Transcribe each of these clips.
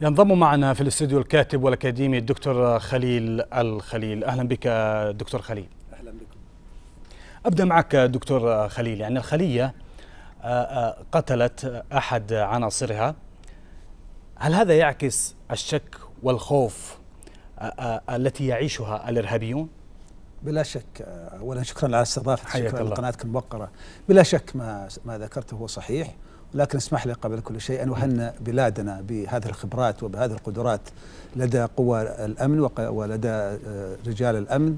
ينضم معنا في الاستوديو الكاتب والاكاديمي الدكتور خليل الخليل اهلا بك دكتور خليل اهلا بكم ابدا معك دكتور خليل يعني الخليه آه، آه، قتلت احد عناصرها هل هذا يعكس الشك والخوف آه، التي يعيشها الارهابيون بلا شك اولا شكرا على استضافتك شكرا لقناتك الموقره بلا شك ما ما ذكرته هو صحيح لكن اسمح لي قبل كل شيء أن أهنئ بلادنا بهذه الخبرات وبهذه القدرات لدى قوى الأمن ولدى آه، رجال الأمن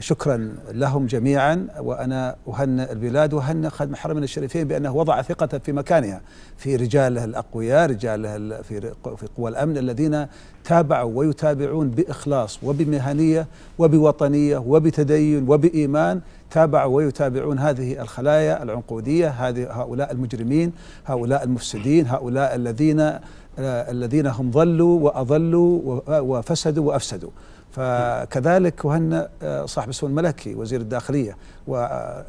شكرا لهم جميعا وانا اهنئ البلاد واهنئ خادم الحرمين الشريفين بانه وضع ثقه في مكانها في رجاله الاقوياء رجاله في في قوى الامن الذين تابعوا ويتابعون باخلاص وبمهنيه وبوطنيه وبتدين وبايمان تابعوا ويتابعون هذه الخلايا العنقوديه هذه هؤلاء المجرمين هؤلاء المفسدين هؤلاء الذين آه، الذين هم ضلوا واضلوا وفسدوا وافسدوا فكذلك وهن آه، صاحب السمو الملكي وزير الداخليه آه،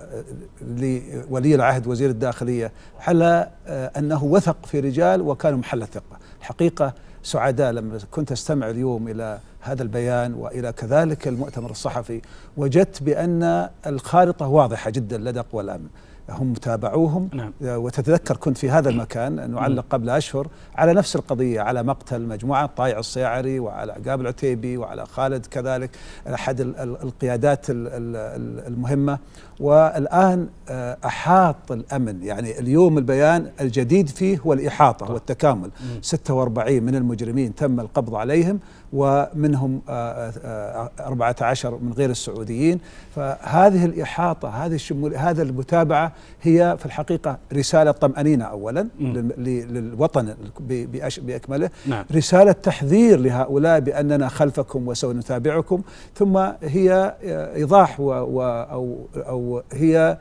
ولي العهد وزير الداخليه على آه، انه وثق في رجال وكانوا محل الثقه حقيقه سعداء لما كنت استمع اليوم الى هذا البيان والى كذلك المؤتمر الصحفي وجدت بان الخارطه واضحه جدا لدى قوى الامن هم تابعوهم نعم. آه، وتتذكر كنت في هذا المكان نعلق قبل أشهر على نفس القضية على مقتل مجموعة طايع الصيعري وعلى عقاب العتيبي وعلى خالد كذلك أحد القيادات المهمة والآن آه، أحاط الأمن يعني اليوم البيان الجديد فيه هو الإحاطة والتكامل 46 من المجرمين تم القبض عليهم ومنهم 14 آه، آه، من غير السعوديين فهذه الإحاطة هذه الشمول هذا المتابعة هي في الحقيقة رسالة طمأنينة أولا م. للوطن بأكمله نعم. رسالة تحذير لهؤلاء بأننا خلفكم وسنتابعكم ثم هي آه، إيضاح و أو, أو هي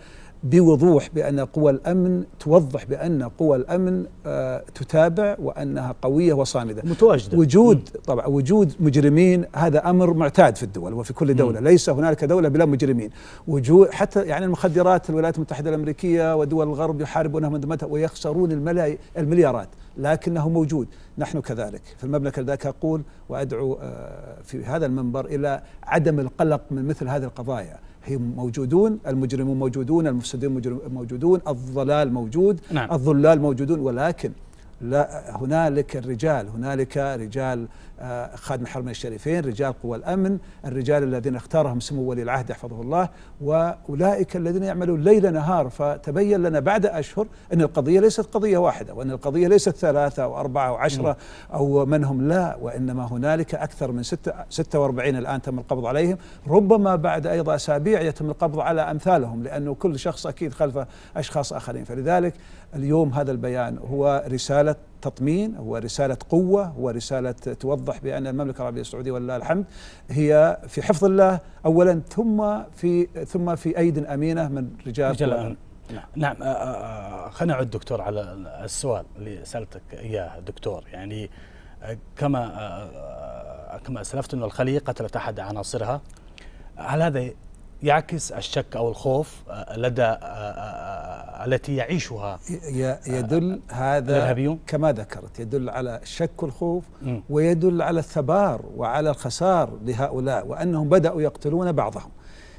بوضوح بأن قوى الأمن توضح بأن قوى الأمن آه، تتابع وأنها قوية وصامدة متواجدة وجود طبعا وجود مجرمين هذا أمر معتاد في الدول وفي كل دولة ليس هنالك دولة بلا مجرمين وجود حتى يعني المخدرات الولايات المتحدة الأمريكية ودول الغرب يحاربونها من متى ويخسرون الملاي المليارات لكنه موجود نحن كذلك في المملكة لذلك أقول وأدعو آه، في هذا المنبر إلى عدم القلق من مثل هذه القضايا هم موجودون المجرمون موجودون المفسدون موجودون الضلال موجود نعم. الظلال موجودون ولكن لا هنالك الرجال هنالك رجال آه، خادم الحرمين الشريفين رجال قوى الأمن الرجال الذين اختارهم سمو ولي العهد حفظه الله وأولئك الذين يعملون ليل نهار فتبين لنا بعد أشهر أن القضية ليست قضية واحدة وأن القضية ليست ثلاثة أو أربعة أو عشرة أو من هم لا وإنما هنالك أكثر من ستة 46 الآن تم القبض عليهم ربما بعد أيضا أسابيع يتم القبض على أمثالهم لأنه كل شخص أكيد خلفه أشخاص آخرين فلذلك اليوم هذا البيان هو رسالة تطمين هو رسالة قوة هو رسالة توضح بأن المملكة العربية السعودية ولله الحمد هي في حفظ الله أولا ثم في ثم في أيد أمينة من رجال, رجال الأمن نعم, نعم آه، آه، آه، خلينا نعود دكتور على السؤال اللي سألتك إياه دكتور يعني كما كما اسلفت ان الخليه قتلت احد عناصرها هل هذا يعكس الشك او الخوف لدى التي يعيشها يدل آه، هذا الإرهابيون كما ذكرت يدل على الشك والخوف ويدل على الثبار وعلى الخسار لهؤلاء وأنهم بدأوا يقتلون بعضهم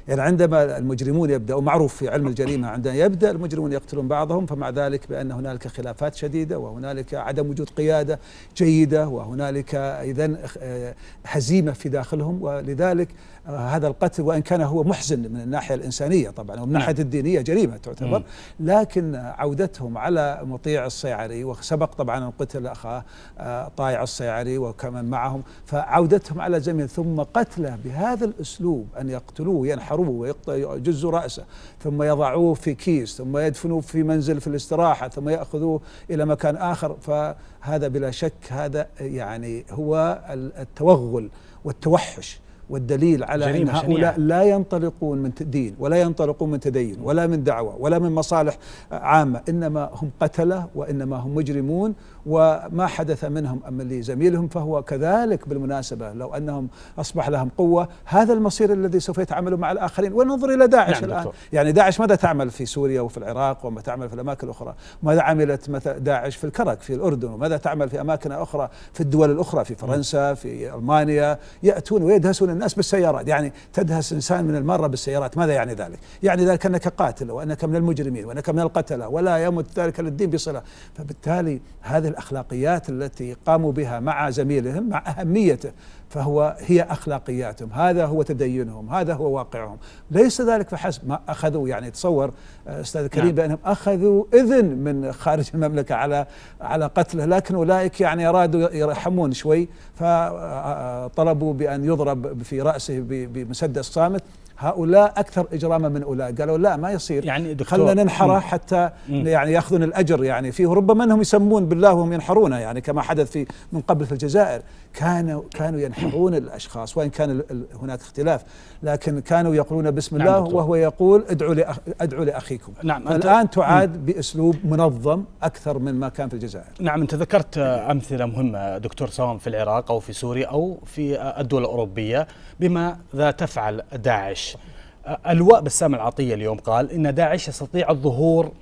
يعني عندما المجرمون يبدأوا معروف في علم الجريمة عندما يبدأ المجرمون يقتلون بعضهم فمع ذلك بأن هنالك خلافات شديدة وهنالك عدم وجود قيادة جيدة وهنالك إذا آه، هزيمة في داخلهم ولذلك آه، هذا القتل وإن كان هو محزن من الناحية الإنسانية طبعا ومن الناحية نعم. الدينية جريمة تعتبر لكن عودتهم على مطيع الصيعري وسبق طبعا أن قتل أخاه آه، طائع الصيعري وكمن معهم فعودتهم على زمن ثم قتله بهذا الأسلوب أن يقتلوه ينحروه معروف يجز رأسه ثم يضعوه في كيس ثم يدفنوه في منزل في الاستراحة ثم يأخذوه إلى مكان آخر فهذا بلا شك هذا يعني هو التوغل والتوحش والدليل على جريمة أن هؤلاء شنيعة. لا ينطلقون من دين ولا ينطلقون من تدين ولا من دعوة ولا من مصالح عامة إنما هم قتلة وإنما هم مجرمون وما حدث منهم أما لزميلهم فهو كذلك بالمناسبة لو أنهم أصبح لهم قوة هذا المصير الذي سوف يتعاملوا مع الآخرين وننظر إلى داعش نعم الآن دكتور. يعني داعش ماذا تعمل في سوريا وفي العراق وما تعمل في الأماكن الأخرى ماذا عملت مثلا داعش في الكرك في الأردن وماذا تعمل في أماكن أخرى في الدول الأخرى في فرنسا في ألمانيا يأتون ويدهسون الناس بالسيارات يعني تدهس إنسان من المرة بالسيارات ماذا يعني ذلك يعني ذلك أنك قاتل وأنك من المجرمين وأنك من القتلة ولا يمت ذلك للدين بصلة فبالتالي هذه الأخلاقيات التي قاموا بها مع زميلهم مع أهميته فهو هي أخلاقياتهم هذا هو تدينهم هذا هو واقعهم ليس ذلك فحسب ما أخذوا يعني تصور آه، أستاذ كريم نعم. بأنهم أخذوا إذن من خارج المملكة على على قتله لكن أولئك يعني أرادوا يرحمون شوي فطلبوا بأن يضرب في رأسه بمسدس صامت هؤلاء أكثر إجراما من أولئك قالوا لا ما يصير يعني خلنا ننحره حتى يعني يأخذون الأجر يعني فيه ربما أنهم يسمون بالله وهم ينحرونه يعني كما حدث في من قبل في الجزائر كانوا كانوا ينحرون الأشخاص وإن كان هناك اختلاف لكن كانوا يقولون بسم نعم الله نعم وهو يقول ادعوا لأخ ادعوا لأخيكم نعم الآن تعاد بأسلوب منظم أكثر من ما كان في الجزائر نعم أنت ذكرت أمثلة مهمة دكتور سواء في العراق أو في سوريا أو في الدول الأوروبية بماذا تفعل داعش داعش اللواء بسام العطيه اليوم قال ان داعش يستطيع الظهور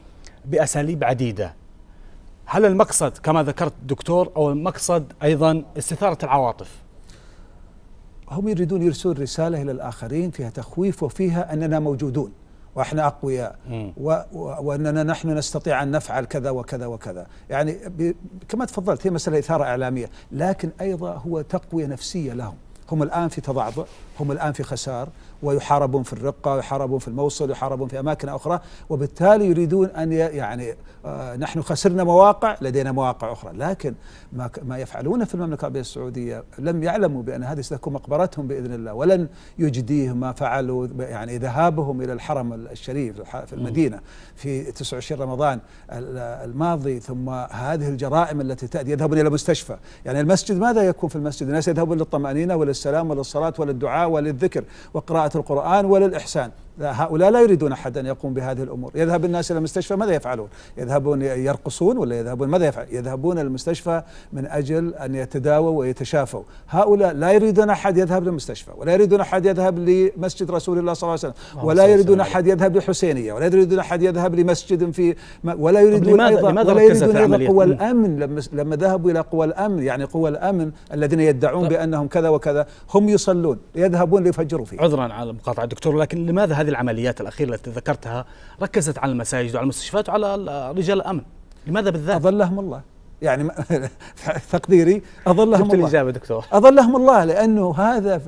باساليب عديده هل المقصد كما ذكرت دكتور او المقصد ايضا استثاره العواطف هم يريدون يرسلون رساله الى الاخرين فيها تخويف وفيها اننا موجودون واحنا اقوياء و... واننا نحن نستطيع ان نفعل كذا وكذا وكذا، يعني ب... كما تفضلت هي مساله اثاره اعلاميه، لكن ايضا هو تقويه نفسيه لهم. هم الآن في تضعضع هم الآن في خسار ويحاربون في الرقة ويحاربون في الموصل ويحاربون في أماكن أخرى وبالتالي يريدون أن يعني آه، نحن خسرنا مواقع لدينا مواقع أخرى لكن ما, ما في المملكة العربية السعودية لم يعلموا بأن هذه ستكون مقبرتهم بإذن الله ولن يجديهم ما فعلوا يعني ذهابهم إلى الحرم الشريف في المدينة في 29 رمضان الماضي ثم هذه الجرائم التي تأتي يذهبون إلى مستشفى يعني المسجد ماذا يكون في المسجد الناس يذهبون للطمأنينة ولا للسلام وللصلاة وللدعاء وللذكر وقراءة القرآن وللإحسان لا هؤلاء لا يريدون أحد أن يقوم بهذه الأمور يذهب الناس إلى المستشفى ماذا يفعلون يذهبون يرقصون ولا يذهبون ماذا يفعلون يذهبون المستشفى من أجل أن يتداووا ويتشافوا هؤلاء لا يريدون أحد يذهب للمستشفى ولا يريدون أحد يذهب لمسجد رسول الله صلى الله عليه وسلم ولا يريدون أحد يذهب للحسينية ولا يريدون أحد يذهب لمسجد في ولا يريدون لماذا أيضا لماذا ولا يريدون أيضا قوى الأمن لما, لما ذهبوا إلى قوى الأمن يعني قوى الأمن الذين يدعون بأنهم كذا وكذا هم يصلون يذهبون ليفجروا فيه عذرا على المقاطعة دكتور لكن لماذا هذه العمليات الأخيرة التي ذكرتها ركزت على المساجد وعلى المستشفيات وعلى رجال الأمن لماذا بالذات؟ أظلهم الله يعني تقديري اظلهم الله الاجابه دكتور اظلهم الله لانه هذا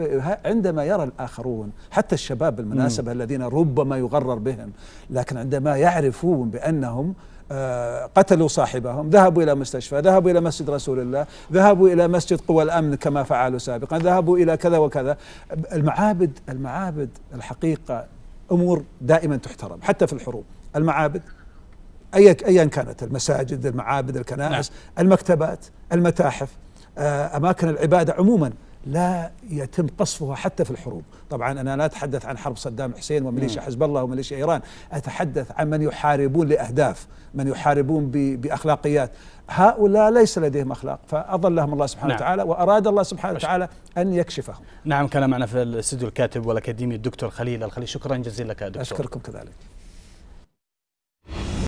عندما يرى الاخرون حتى الشباب بالمناسبه الذين ربما يغرر بهم لكن عندما يعرفون بانهم آه، قتلوا صاحبهم ذهبوا إلى مستشفى ذهبوا إلى مسجد رسول الله ذهبوا إلى مسجد قوى الأمن كما فعلوا سابقا ذهبوا إلى كذا وكذا المعابد المعابد الحقيقة امور دائما تحترم حتى في الحروب المعابد ايا ايا كانت المساجد المعابد الكنائس نعم. المكتبات المتاحف آه، اماكن العباده عموما لا يتم قصفها حتى في الحروب طبعا أنا لا أتحدث عن حرب صدام حسين وميليشيا نعم. حزب الله وميليشيا إيران أتحدث عن من يحاربون لأهداف من يحاربون بأخلاقيات هؤلاء ليس لديهم اخلاق لهم الله سبحانه نعم. وتعالى واراد الله سبحانه وتعالى ان يكشفهم. نعم كان معنا في الاستوديو الكاتب والاكاديمي الدكتور خليل الخليل شكرا جزيلا لك دكتور. اشكركم كذلك.